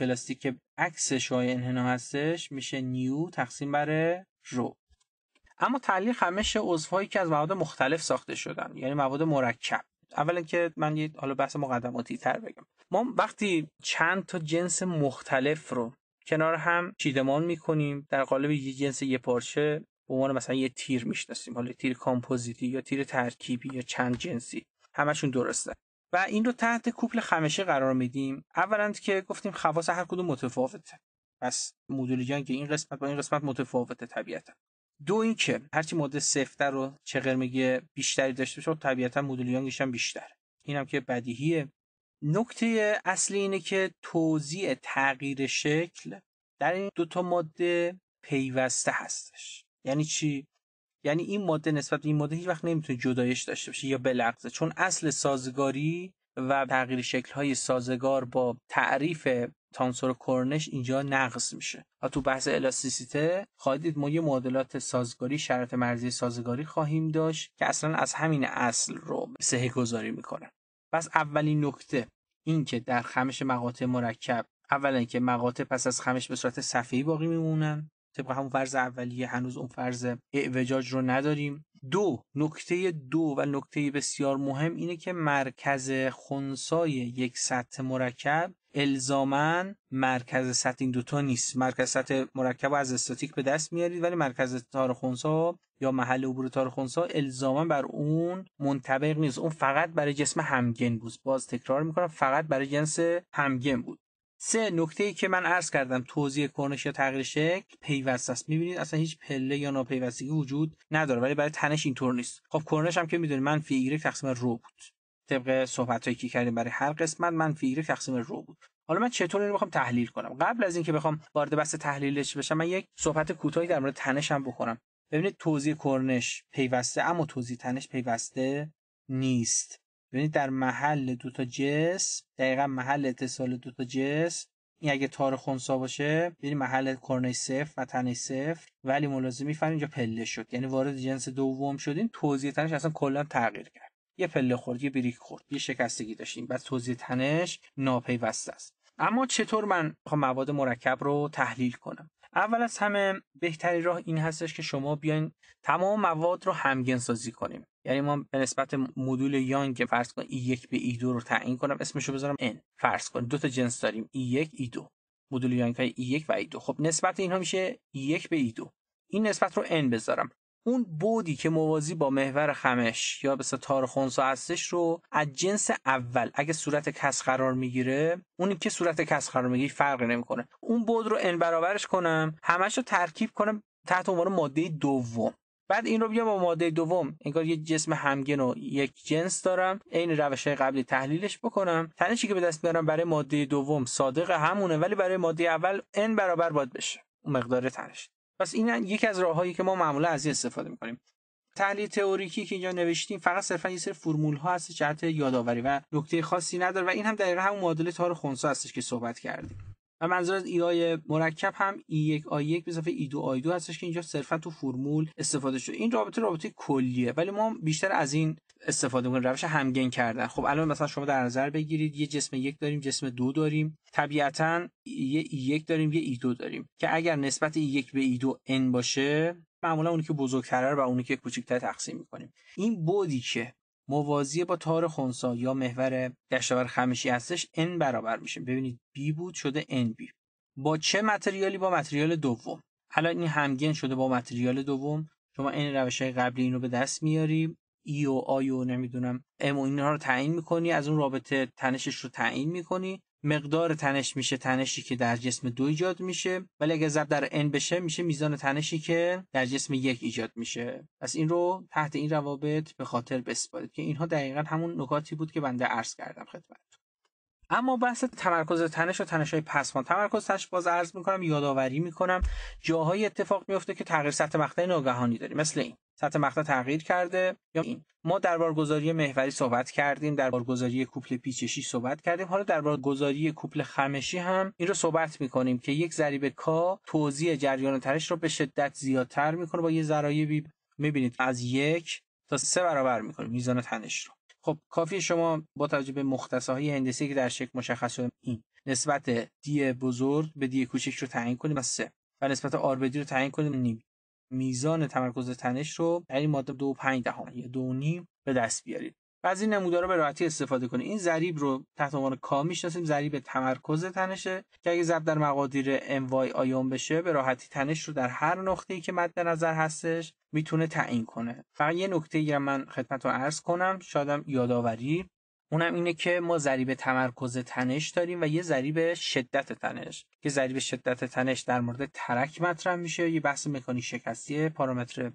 عکس شعاع انحنا هستش میشه نیو تقسیم بر رو اما تعلیق همش عضوهایی که از مواد مختلف ساخته شدن یعنی مواد مرکب اولا که من یه حالا بحث مقدماتی تر بگم ما وقتی چند تا جنس مختلف رو کنار هم چیدمان میکنیم در قالب یه جنس یه پارچه به عنوان مثلا یه تیر میشناسیم حالا تیر کامپوزیتی یا تیر ترکیبی یا چند جنسی همشون درسته و این رو تحت کوپل خمشه قرار میدیم اولا که گفتیم خواص هر کدوم متفاوته پس مدولی که این قسمت با این قسمت متفاوته طبیعتا دو اینکه هرچی ماده سفتر و چه قرمگی بیشتری داشته باشه خب طبیعتا مدل یانگش هم بیشتر اینم که بدیهیه نکته اصلی اینه که توزیع تغییر شکل در این دو تا ماده پیوسته هستش یعنی چی یعنی این ماده نسبت به این ماده هیچ وقت نمیتونه جدایش داشته باشه یا بلغزه چون اصل سازگاری و تغییر های سازگار با تعریف تانسور کرنش اینجا نقص میشه و تو بحث الاستیسیته خواهید دید ما یه معادلات سازگاری شرط مرزی سازگاری خواهیم داشت که اصلا از همین اصل رو سهه گذاری میکنه پس اولین نکته این که در خمش مقاطع مرکب اولا که مقاطع پس از خمش به صورت صفحه‌ای باقی میمونن طبق همون فرض اولیه هنوز اون فرض اعوجاج رو نداریم دو نکته دو و نکته بسیار مهم اینه که مرکز خونسای یک سطح مرکب الزامن مرکز سطح این دوتا نیست مرکز سطح مرکب از استاتیک به دست میارید ولی مرکز تار خونسا یا محل عبور تار خونسا الزاما بر اون منطبق نیست اون فقط برای جسم همگن بود باز تکرار میکنم فقط برای جنس همگن بود سه نکته ای که من عرض کردم توضیح کرنش یا تغییر شکل پیوست است میبینید اصلا هیچ پله یا ناپیوستگی وجود نداره ولی برای تنش اینطور نیست خب کرنش هم که میدونید من ایگر تقسیم رو بود طبق صحبت هایی که کردیم برای هر قسمت من ایگر تقسیم رو بود حالا من چطور اینو بخوام تحلیل کنم قبل از اینکه بخوام وارد بحث تحلیلش بشم من یک صحبت کوتاهی در مورد تنش هم بکنم ببینید توضیح کرنش پیوسته اما توضیح تنش پیوسته نیست یعنی در محل دو تا جس دقیقا محل اتصال دوتا جس این اگه تار خونسا باشه یعنی محل کرنه صفر و تنه صفر ولی ملاحظه میفهمید اینجا پله شد یعنی وارد جنس دوم شدین توضیح تنش اصلا کلا تغییر کرد یه پله خورد یه بریک خورد یه شکستگی داشتیم بعد توضیح تنش ناپیوسته است اما چطور من مواد مرکب رو تحلیل کنم اول از همه بهتری راه این هستش که شما بیاین تمام مواد رو همگن سازی کنیم یعنی ما به نسبت مدول یانگ که فرض کن E1 به E2 رو تعیین کنم اسمش رو بذارم N فرض کن دو تا جنس داریم E1 E2 مدول یانگ E1 و E2 خب نسبت اینها میشه E1 به E2 این نسبت رو N بذارم اون بودی که موازی با محور خمش یا به ستاره خونسا هستش رو از جنس اول اگه صورت کس قرار میگیره اونی که صورت کس قرار میگیره فرقی نمیکنه اون بود رو n برابرش کنم همش رو ترکیب کنم تحت عنوان ماده دوم بعد این رو بیام با ماده دوم انگار یه جسم همگن و یک جنس دارم عین روش قبلی تحلیلش بکنم تنشی که به دست میارم برای ماده دوم صادق همونه ولی برای ماده اول n برابر باید بشه اون مقدار تنش پس این یکی از راههایی که ما معمولا از این استفاده میکنیم تحلیل تئوریکی که اینجا نوشتیم فقط صرفا یه سری فرمول ها هست جهت یادآوری و نکته خاصی نداره و این هم دقیقا همون معادله تار خنثی هستش که صحبت کردیم و منظور از ایای مرکب هم ای یک آی یک به ای دو آی2 هستش که اینجا صرفا تو فرمول استفاده شده این رابطه رابطه کلیه ولی ما بیشتر از این استفاده میکنیم روش همگن کردن خب الان مثلا شما در نظر بگیرید یه جسم یک داریم جسم دو داریم طبیعتا یه ای یک داریم یه ای2 داریم که اگر نسبت ای یک به ای2 n باشه معمولا اونی که بزرگتره و اونی که کوچیکتر تقسیم میکنیم این بودی که موازی با تار خونسا یا محور گشتاور خمشی هستش n برابر میشه ببینید b بود شده nb با چه متریالی با متریال دوم حالا این همگن شده با متریال دوم شما این روش های قبلی رو به دست میاری ای e و آی و نمیدونم ام و اینا رو تعیین میکنی از اون رابطه تنشش رو تعیین میکنی مقدار تنش میشه تنشی که در جسم دو ایجاد میشه ولی اگر ضرب در n بشه میشه میزان تنشی که در جسم یک ایجاد میشه پس این رو تحت این روابط به خاطر بسپارید که اینها دقیقا همون نکاتی بود که بنده عرض کردم خدمت اما بحث تمرکز تنش و تنش های پسمان تمرکز تنش باز عرض میکنم یادآوری میکنم جاهای اتفاق میفته که تغییر سطح مقطع ناگهانی داریم مثل این سطح مقطع تغییر کرده یا این ما در بارگذاری محوری صحبت کردیم در بارگذاری کوپل پیچشی صحبت کردیم حالا در بارگذاری کوپل خمشی هم این رو صحبت میکنیم که یک ضریب کا توزیع جریان ترش رو به شدت زیادتر میکنه با یه ضرایبی میبینید از یک تا سه برابر میکنه میزان تنش رو خب کافی شما با توجه به مختصه های هندسی که در شکل مشخص شده این نسبت دی بزرگ به دی کوچک رو تعیین کنیم از سه و نسبت آر به دی رو تعیین کنیم نیم میزان تمرکز تنش رو در این ماده 2.5 دهم یا نیم به دست بیارید از این نمودار رو به راحتی استفاده کنید این ضریب رو تحت عنوان کا میشناسیم ضریب تمرکز تنشه که اگه ضرب در مقادیر انوای آیون بشه به راحتی تنش رو در هر نقطه‌ای که مد نظر هستش میتونه تعیین کنه فقط یه نکته ای من رو عرض کنم شادم یادآوری اونم اینه که ما ضریب تمرکز تنش داریم و یه ضریب شدت تنش که ضریب شدت تنش در مورد ترک مطرح میشه یه بحث مکانیک شکستی پارامتر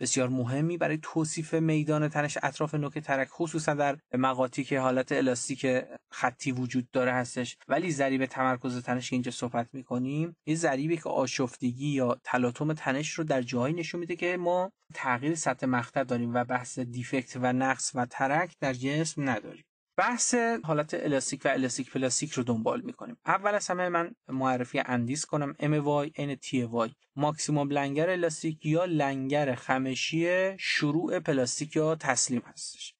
بسیار مهمی برای توصیف میدان تنش اطراف نوک ترک خصوصا در مقاطی که حالت الاستیک خطی وجود داره هستش ولی ضریب تمرکز تنش که اینجا صحبت میکنیم یه ضریبی که آشفتگی یا تلاطم تنش رو در جایی نشون میده که ما تغییر سطح مقطع داریم و بحث دیفکت و نقص و ترک در جسم نداریم بحث حالت الاستیک و الاستیک پلاستیک رو دنبال میکنیم اول از همه من معرفی اندیس کنم تی NTY ماکسیموم لنگر الاستیک یا لنگر خمشی شروع پلاستیک یا تسلیم هستش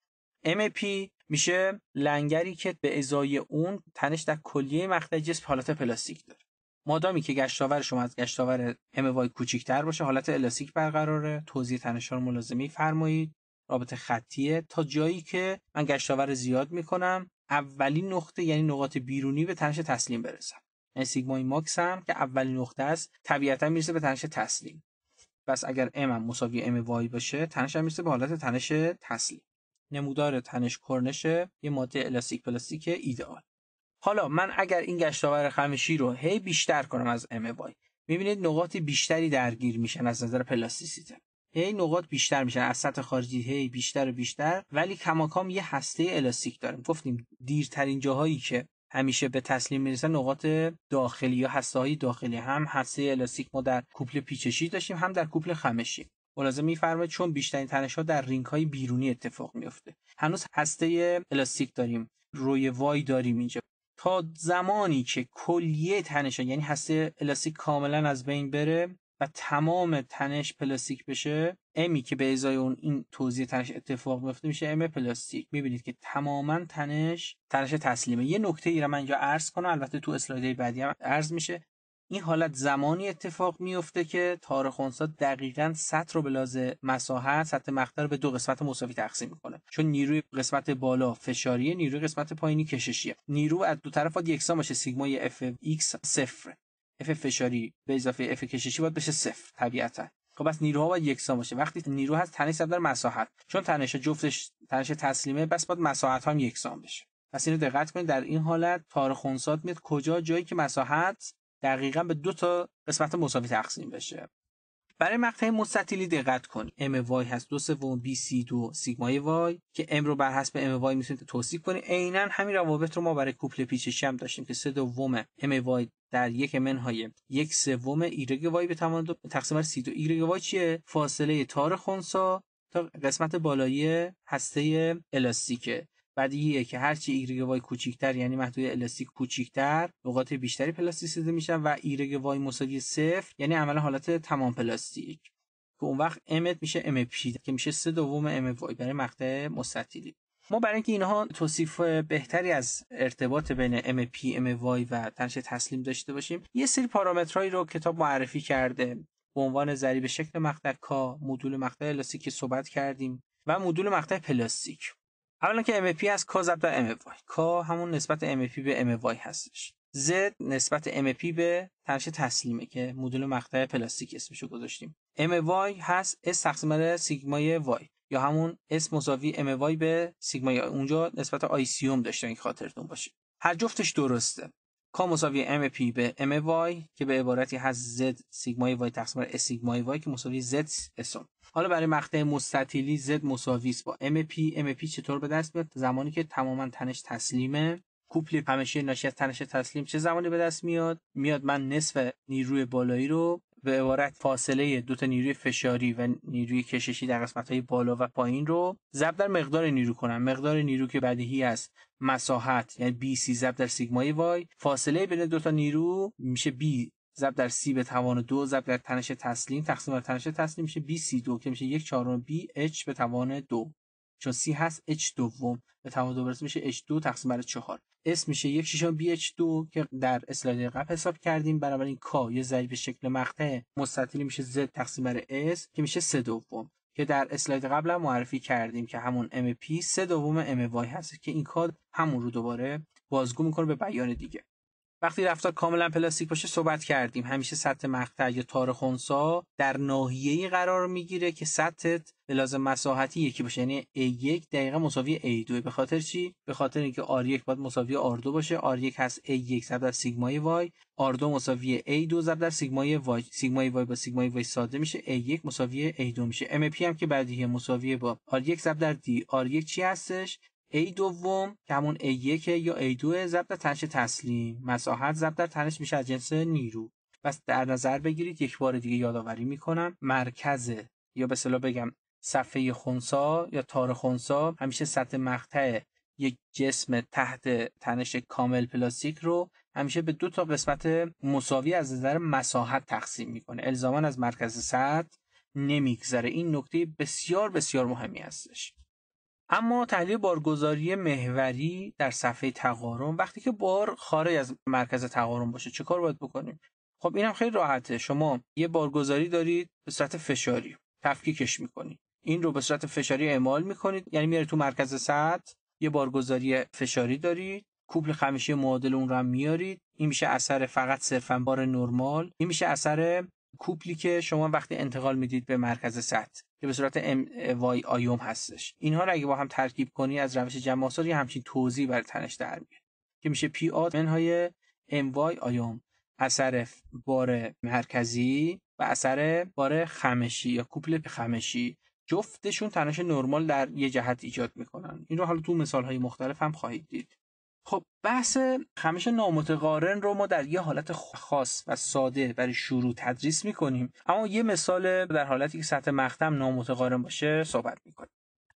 MP میشه لنگری که به ازای اون تنش در کلیه مقطع جسم حالت پلاستیک داره مادامی که گشتاور شما از گشتاور MY کوچیک‌تر باشه حالت الاستیک برقراره توضیح تنش‌ها ملازمی فرمایید رابطه خطیه تا جایی که من گشتاور زیاد میکنم اولین نقطه یعنی نقاط بیرونی به تنش تسلیم برسم سیگما یعنی سیگمای ماکس هم که اولین نقطه است طبیعتا میرسه به تنش تسلیم پس اگر ام هم مساوی ام وای باشه تنش هم میرسه به حالت تنش تسلیم نمودار تنش کرنش یه ماده الاستیک پلاستیک ایدئال حالا من اگر این گشتاور خمشی رو هی بیشتر کنم از ام وای میبینید نقاط بیشتری درگیر میشن از نظر پلاستیسیته هی نقاط بیشتر میشن از سطح خارجی هی بیشتر و بیشتر ولی کماکام یه هسته الاستیک داریم گفتیم دیرترین جاهایی که همیشه به تسلیم میرسن نقاط داخلی یا هسته های داخلی هم هسته الاستیک ما در کوپل پیچشی داشتیم هم در کوپل خمشی ملاحظه میفرمه چون بیشترین تنش ها در رینگ های بیرونی اتفاق میفته هنوز هسته الاستیک داریم روی وای داریم اینجا تا زمانی که کلیه تنش یعنی هسته الاستیک کاملا از بین بره تمام تنش پلاستیک بشه امی که به ازای اون این توضیح تنش اتفاق میفته میشه ام پلاستیک میبینید که تماما تنش تنش تسلیمه یه نکته ای را من اینجا عرض کنم البته تو اسلاید بعدی هم عرض میشه این حالت زمانی اتفاق میفته که تار خونسا دقیقا سطح رو به مساحت سطح مقطع رو به دو قسمت مساوی تقسیم میکنه چون نیروی قسمت بالا فشاریه نیروی قسمت پایینی کششیه نیرو از دو طرف یکسان باشه سیگما اف ایکس صفر اف فشاری به اضافه اف کششی باید بشه صفر طبیعتا خب پس نیروها باید یکسان باشه وقتی نیرو هست تنش در مساحت چون تنش جفتش تنش تسلیمه بس باید مساحت هم یکسان بشه پس اینو دقت کنید در این حالت تار خونسات میاد کجا جایی که مساحت دقیقا به دو تا قسمت مساوی تقسیم بشه برای مقطع مستطیلی دقت کنید ام وای هست دو سوم بی سی دو سیگمای وای که ام رو بر حسب ام وای میتونید توصیف کنید عینا همین روابط رو ما برای کوپل پیچشی شم داشتیم که سه دوم ام وای در یک منهای یک سوم ایرگ وای به تمام دو تقسیم بر سی دو ایرگ وای چیه فاصله تار خونسا تا قسمت بالایی هسته الاستیکه بدیهیه که هرچی ایرگ وای کوچیکتر یعنی محدود الاستیک کوچیکتر نقاط بیشتری پلاستیسیته میشن و ایرگ وای مساوی صفر یعنی عملا حالت تمام پلاستیک که اون وقت امت میشه ام پی که میشه سه دوم ام وای برای مقطع مستطیلی ما برای اینکه اینها توصیف بهتری از ارتباط بین ام پی ام وی و تنش تسلیم داشته باشیم یه سری پارامترهایی رو کتاب معرفی کرده به عنوان ضریب شکل مقطع کا مدول مقطع الاستیک صحبت کردیم و مدول مقطع پلاستیک اولا که MP از K ضرب در وای کا همون نسبت MP به وای هستش Z نسبت پی به تنش تسلیمه که مدل مقطع پلاستیک رو گذاشتیم وای هست اس تقسیم بر سیگمای وای یا همون اس مساوی Mv به سیگمای اونجا نسبت آیسیوم داشتن که خاطرتون باشه هر جفتش درسته کا مساوی ام پی به ام وای که به عبارتی هست زد سیگمای وای تقسیم بر سیگمای وای که مساوی Z اسم حالا برای مقطع مستطیلی زد مساوی است با ام پی ام پی چطور به دست میاد زمانی که تماما تنش تسلیمه کوپل پمشی ناشی از تنش تسلیم چه زمانی به دست میاد میاد من نصف نیروی بالایی رو به عبارت فاصله دو تا نیروی فشاری و نیروی کششی در قسمت های بالا و پایین رو ضرب در مقدار نیرو کنم مقدار نیرو که بدیهی است مساحت یعنی بی سی ضرب در سیگمای وای فاصله بین دو تا نیرو میشه بی ضرب در سی به توان دو ضرب در تنش تسلیم تقسیم بر تنش تسلیم میشه بی سی دو که میشه یک چهارم بی اچ به توان دو چون سی هست H دوم به تمام دوباره میشه H2 تقسیم بر چهار S میشه یک بی bh دو که در اسلاید قبل حساب کردیم بنابراین کا یه ضریب به شکل مقطع مستطیلی میشه Z تقسیم بر S که میشه سه دوم که در اسلاید قبل هم معرفی کردیم که همون MP سه دوم MY هست که این کاد همون رو دوباره بازگو میکنه به بیان دیگه وقتی رفتار کاملا پلاستیک باشه صحبت کردیم همیشه سطح مقطع یا تار خونسا در ناحیه‌ای قرار میگیره که سطحت به لازم مساحتی یکی باشه یعنی A1 دقیقه مساوی A2 به خاطر چی به خاطر اینکه R1 باید مساوی R2 باشه R1 هست A1 ضرب در سیگمای Y R2 مساوی A2 ضرب در سیگمای Y سیگمای Y با سیگمای Y ساده میشه A1 مساوی A2 میشه MP هم که بعدی مساوی با R1 ضرب در D R1 چی هستش A دوم همون A1 یا A2 ضرب در تنش تسلیم مساحت ضرب در تنش میشه از جنس نیرو پس در نظر بگیرید یک بار دیگه یادآوری میکنم مرکز یا به صلاح بگم صفحه خونسا یا تار خونسا همیشه سطح مقطع یک جسم تحت تنش کامل پلاستیک رو همیشه به دو تا قسمت مساوی از نظر مساحت تقسیم میکنه الزامن از مرکز سطح نمیگذره این نکته بسیار بسیار مهمی هستش اما تحلیل بارگذاری محوری در صفحه تقارن وقتی که بار خارج از مرکز تقارن باشه چه کار باید بکنیم خب اینم خیلی راحته شما یه بارگذاری دارید به صورت فشاری تفکیکش میکنید این رو به صورت فشاری اعمال میکنید یعنی میارید تو مرکز سطح یه بارگذاری فشاری دارید کوپل خمیشه معادل اون رو هم میارید این میشه اثر فقط صرفا بار نرمال این میشه اثر کوپلی که شما وقتی انتقال میدید به مرکز سطح که به صورت ام وای آیوم هستش اینها رو اگه با هم ترکیب کنی از روش جمع یه همچین توضیح برای تنش در میاد که میشه پی آت منهای ام وای آیوم اثر بار مرکزی و اثر بار خمشی یا کوپل خمشی جفتشون تنش نرمال در یه جهت ایجاد میکنن این رو حالا تو مثال های مختلف هم خواهید دید خب بحث خمش نامتقارن رو ما در یه حالت خاص و ساده برای شروع تدریس میکنیم اما یه مثال در حالتی که سطح مختم نامتقارن باشه صحبت میکنیم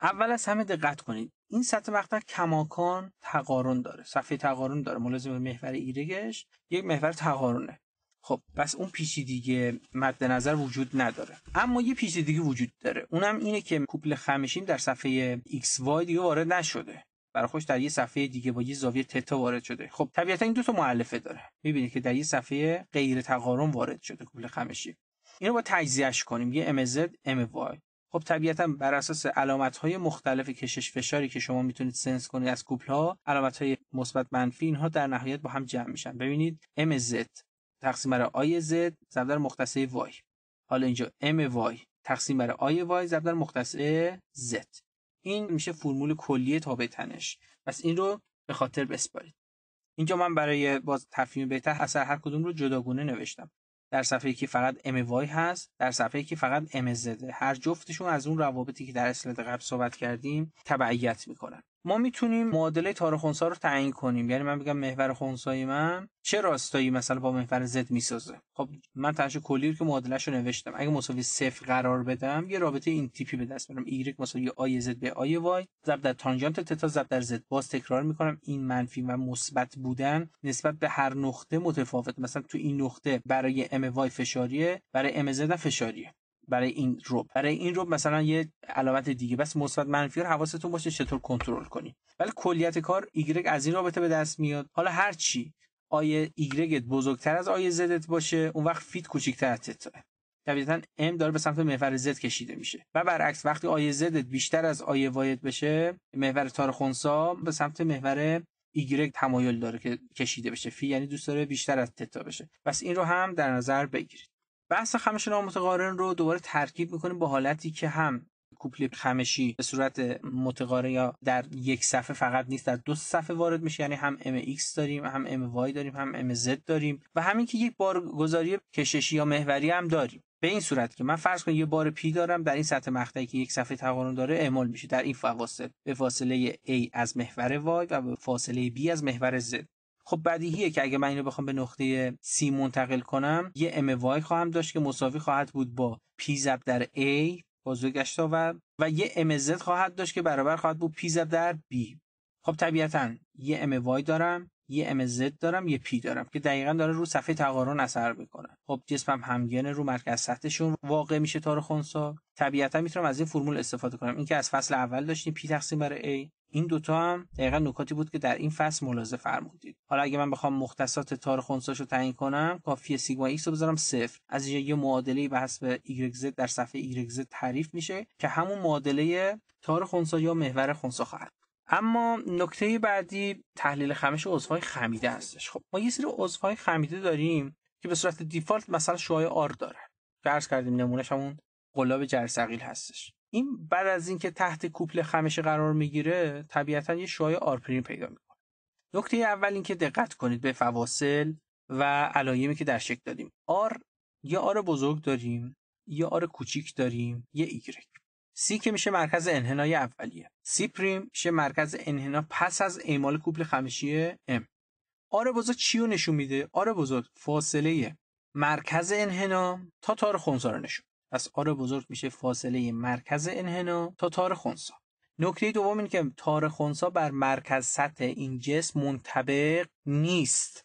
اول از همه دقت کنید این سطح مختم کماکان تقارن داره صفحه تقارن داره ملازم به محور ایرگش یک محور تقارنه خب بس اون دیگه مد نظر وجود نداره اما یه دیگه وجود داره اونم اینه که کوپل خمشین در صفحه XY دیگه وارد نشده برای خوش در یه صفحه دیگه با یه زاویه تتا وارد شده خب طبیعتا این دو تا مؤلفه داره میبینید که در یه صفحه غیر تقارن وارد شده کوپل خمشی اینو با تجزیهش کنیم یه ام زد ام وای خب طبیعتا بر اساس علامت های مختلف کشش فشاری که شما میتونید سنس کنید از کوپل ها علامت های مثبت منفی اینها در نهایت با هم جمع میشن ببینید زد تقسیم بر آی زد ضرب در مختصه وای. حالا اینجا وای تقسیم بر آی وای ضرب در مختصه Z این میشه فرمول کلی تابع تنش پس این رو به خاطر بسپارید اینجا من برای باز تفهیم بهتر اثر هر کدوم رو جداگونه نوشتم در صفحه که فقط ام وای هست در صفحه که فقط ام هر جفتشون از اون روابطی که در اسلاید قبل صحبت کردیم تبعیت میکنن ما میتونیم معادله تار خونسا رو تعیین کنیم یعنی من بگم محور خونسای من چه راستایی مثلا با محور زد میسازه خب من تنش کلی که معادلهش رو نوشتم اگه مساوی صفر قرار بدم یه رابطه این تیپی به دست میارم y مساوی آی زد به آی وای ضرب در تانجانت تتا ضرب در زد باز تکرار میکنم این منفی و مثبت بودن نسبت به هر نقطه متفاوت مثلا تو این نقطه برای ام وای فشاریه برای ام زد فشاریه برای این رو برای این رو مثلا یه علامت دیگه بس مثبت منفی رو حواستون باشه چطور کنترل کنی ولی کلیت کار ایگرگ از این رابطه به دست میاد حالا هر چی آیه ایگرگت بزرگتر از آیه زدت باشه اون وقت فیت کوچیک‌تر از تتا طبیعتا ام داره به سمت محور زد کشیده میشه و برعکس وقتی آیه زدت بیشتر از آیه وایت بشه محور تار خونسا به سمت محور ایگرگ تمایل داره که کشیده بشه فی یعنی دوست داره بیشتر از تتا بشه پس این رو هم در نظر بگیرید بحث خمش نامتقارن رو دوباره ترکیب میکنیم با حالتی که هم کوپل خمشی به صورت متقاره یا در یک صفحه فقط نیست در دو صفحه وارد میشه یعنی هم MX داریم هم وای داریم هم MZ داریم و همین که یک بارگذاری کششی یا محوری هم داریم به این صورت که من فرض کنم یه بار پی دارم در این سطح مقطعی که یک صفحه تقارن داره اعمال میشه در این فواصل به فاصله A از محور وای و به فاصله B از محور زد خب بدیهیه که اگه من اینو بخوام به نقطه C منتقل کنم یه ام خواهم داشت که مساوی خواهد بود با P زب در A بازوی و یه ام خواهد داشت که برابر خواهد بود P زب در B خب طبیعتا یه ام دارم یه ام دارم یه پی دارم که دقیقا داره رو صفحه تقارن اثر میکنه خب جسمم همگن رو مرکز سطحشون واقع میشه تار خونسا طبیعتا میتونم از این فرمول استفاده کنم اینکه از فصل اول داشتیم پی تقسیم بر A این دوتا هم دقیقا نکاتی بود که در این فصل ملاحظه فرمودید حالا اگه من بخوام مختصات تار خونساش رو تعیین کنم کافی سیگما ایکس رو بذارم صفر از اینجا یه معادله به حسب y در صفحه y تعریف میشه که همون معادله تار خونسا یا محور خونسا خواهد اما نکته بعدی تحلیل خمش عضوهای خمیده هستش خب ما یه سری عضوهای خمیده داریم که به صورت دیفالت مثلا شوهای آر داره. که کردیم نمونهش همون قلاب جرثقیل هستش این بعد از اینکه تحت کوپل خمشه قرار میگیره طبیعتا یه شای آرپرین پیدا میکنه نکته اول اینکه دقت کنید به فواصل و علایمی که در شکل دادیم آر یا آر بزرگ داریم یا آر کوچیک داریم یه ایگرک سی که میشه مرکز انحنای اولیه سی پریم میشه مرکز انحنا پس از اعمال کوپل خمشی ام آر بزرگ چی رو نشون میده آر بزرگ فاصله مرکز انحنا تا تار خنثی رو نشون پس آر بزرگ میشه فاصله مرکز انحنا تا تار خونسا نکته دوم این که تار خونسا بر مرکز سطح این جسم منطبق نیست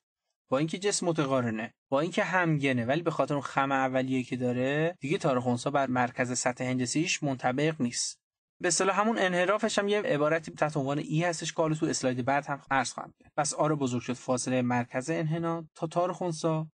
با اینکه جسم متقارنه با اینکه همگنه ولی به خاطر اون خم اولیه که داره دیگه تار خونسا بر مرکز سطح هندسیش منطبق نیست به صلاح همون انحرافش هم یه عبارتی تحت عنوان ای هستش که تو اسلاید بعد هم عرض خواهم کرد پس آر بزرگ شد فاصله مرکز انحنا تا تار خونسا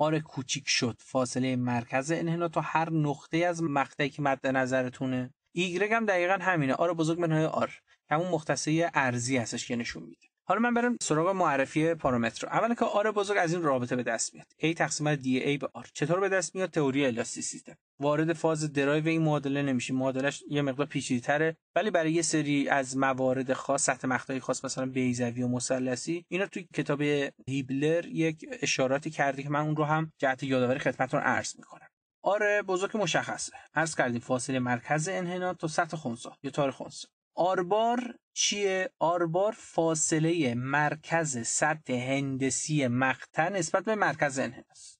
آره کوچیک شد فاصله مرکز انحنا تا هر نقطه از مقطعی که مد نظرتونه ایگرگ هم دقیقا همینه آر بزرگ منهای آر همون مختصه ارزی هستش که نشون میده حالا من برم سراغ معرفی پارامتر اول که آر بزرگ از این رابطه به دست میاد A تقسیم بر دی ای به آر چطور به دست میاد تئوری الاستیسیته وارد فاز درایو این معادله نمیشه معادلش یه مقدار پیچیده‌تره ولی برای یه سری از موارد خاص سطح مقطعی خاص مثلا بیزوی و مثلثی اینا توی کتاب هیبلر یک اشاراتی کردی که من اون رو هم جهت یادآوری خدمتتون عرض میکنم آره بزرگ مشخصه عرض کردیم فاصله مرکز انحنا تا سطح خونسا یا تار خونسا آربار چیه؟ آربار فاصله مرکز سطح هندسی مقطع نسبت به مرکز انحناس.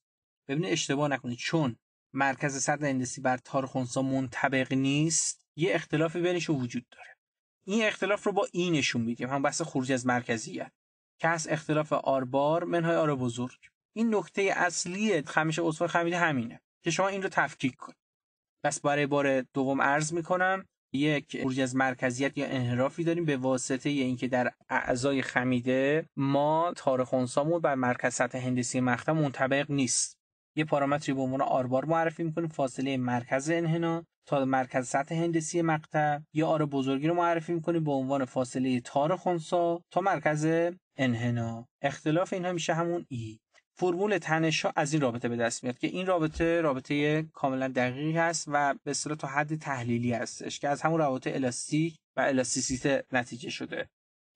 ببینید اشتباه نکنید چون مرکز سطح هندسی بر تارخونسا منطبق نیست یه اختلافی بینش وجود داره. این اختلاف رو با این نشون میدیم هم بحث خروج از مرکزیت که از اختلاف آربار منهای آر بزرگ این نکته اصلی خمیش اصفار خمیده همینه که شما این رو تفکیک کنید. بس برای بار دوم عرض میکنم یک خروج از مرکزیت یا انحرافی داریم به واسطه اینکه در اعضای خمیده ما تار انسامون بر مرکز سطح هندسی مقطع منطبق نیست یه پارامتری به عنوان آربار معرفی میکنیم فاصله مرکز انحنا تا مرکز سطح هندسی مقطع یا آر بزرگی رو معرفی میکنیم به عنوان فاصله تار خونسا تا مرکز انحنا اختلاف اینها میشه همون ای فرمول ها از این رابطه به دست میاد که این رابطه رابطه کاملا دقیقی هست و به صورت تا حد تحلیلی هستش که از همون رابطه الاستیک و الاستیسیته نتیجه شده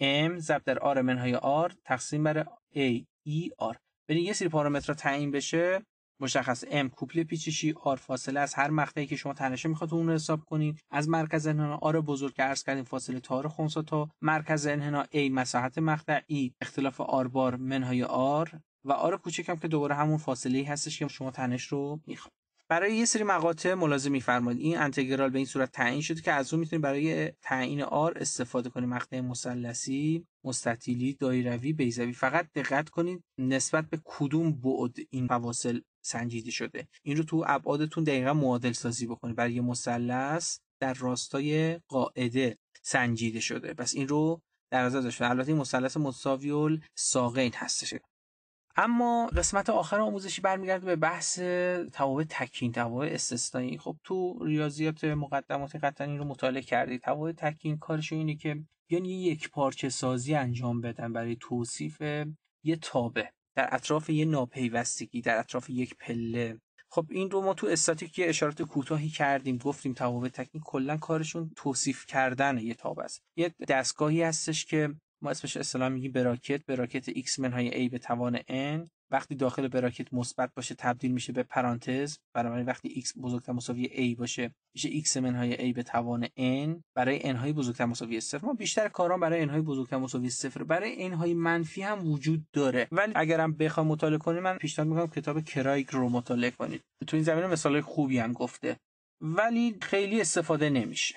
M ضرب در R منهای R تقسیم بر A E R ببین یه سری پارامتر تعیین بشه مشخص M کوپل پیچشی R فاصله از هر مقطعی که شما تنشه میخواد اون رو حساب کنید از مرکز انحنا آر بزرگ که عرض فاصله تار خونسا تا مرکز انحنا A مساحت مقطع E اختلاف R بار منهای R و آر کوچکم که دوباره همون فاصله ای هستش که شما تنش رو میخوام برای یه سری مقاطع ملاحظه میفرمایید این انتگرال به این صورت تعیین شده که از اون میتونید برای تعیین آر استفاده کنید مقطع مثلثی مستطیلی دایروی بیزوی فقط دقت کنید نسبت به کدوم بعد این فواصل سنجیده شده این رو تو ابعادتون دقیقا معادل سازی بکنید برای مثلث در راستای قاعده سنجیده شده پس این رو در نظر داشته البته این مثلث مساوی ساقین هستش اما قسمت آخر آموزشی برمیگرده به بحث توابع تکین توابع استثنایی خب تو ریاضیات مقدمات قطنی رو مطالعه کردی توابع تکین کارش اینه که یعنی یک پارچه سازی انجام بدن برای توصیف یه تابه در اطراف یه ناپیوستگی در اطراف یک پله خب این رو ما تو استاتیک یه اشارات کوتاهی کردیم گفتیم توابع تکین کلا کارشون توصیف کردن یه تابه است یه دستگاهی هستش که ما اسمش اصطلاحا میگیم براکت براکت x منهای های a به توان n وقتی داخل براکت مثبت باشه تبدیل میشه به پرانتز برای وقتی x بزرگتر مساوی a باشه میشه x من a به توان n برای n های بزرگتر مساوی صفر ما بیشتر کاران برای n های بزرگتر مساوی صفر برای n های منفی هم وجود داره ولی اگرم بخوام مطالعه کنید من پیشنهاد میکنم کتاب کرایگ رو مطالعه کنید تو این زمینه مثال خوبی هم گفته ولی خیلی استفاده نمیشه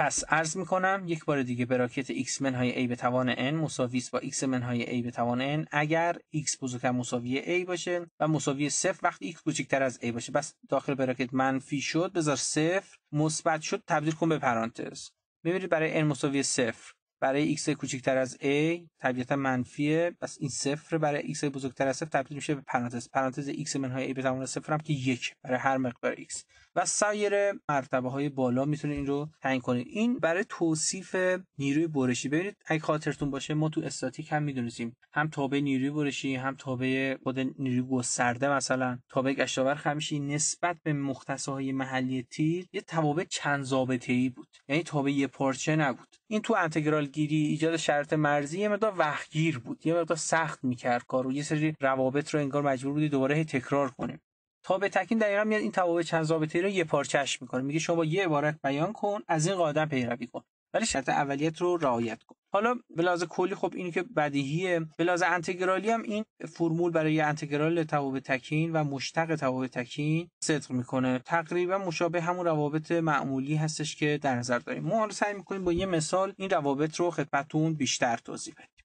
پس عرض میکنم یک بار دیگه براکت x من های a به توان n مساوی است با x من های a به توان n اگر x بزرگتر مساوی a باشه و مساوی صفر وقتی x کوچکتر از a باشه بس داخل براکت منفی شد بذار صفر مثبت شد تبدیل کن به پرانتز ببینید برای n مساوی صفر برای x کوچکتر از a طبیعتا منفیه بس این صفر برای x بزرگتر از صفر تبدیل میشه به پرانتز پرانتز x من های a به توان صفر هم که یک برای هر مقدار x و سایر مرتبه های بالا میتونید این رو تعیین کنید این برای توصیف نیروی برشی ببینید اگه خاطرتون باشه ما تو استاتیک هم میدونستیم هم تابع نیروی برشی هم تابع خود نیروی گسترده مثلا تابع گشتاور خمیشی نسبت به مختصه های محلی تیر یه توابع چند ضابطه ای بود یعنی تابع یه پارچه نبود این تو انتگرال گیری ایجاد شرط مرزی یه مقدار وحگیر بود یه مقدار سخت میکرد کارو یه سری روابط رو انگار مجبور بودی دوباره تکرار کنیم تابع تکین دقیقا میاد این توابع چند ضابطه رو یه پارچش میکنه میگه شما با یه عبارت بیان کن از این قاعده پیروی کن ولی شرط اولیت رو رعایت کن حالا به کلی خب اینی که بدیهیه به انتگرالی هم این فرمول برای انتگرال توابع تکین و مشتق توابع تکین صدق میکنه تقریبا مشابه همون روابط معمولی هستش که در نظر داریم ما رو سعی میکنیم با یه مثال این روابط رو خدمتتون بیشتر توضیح بدیم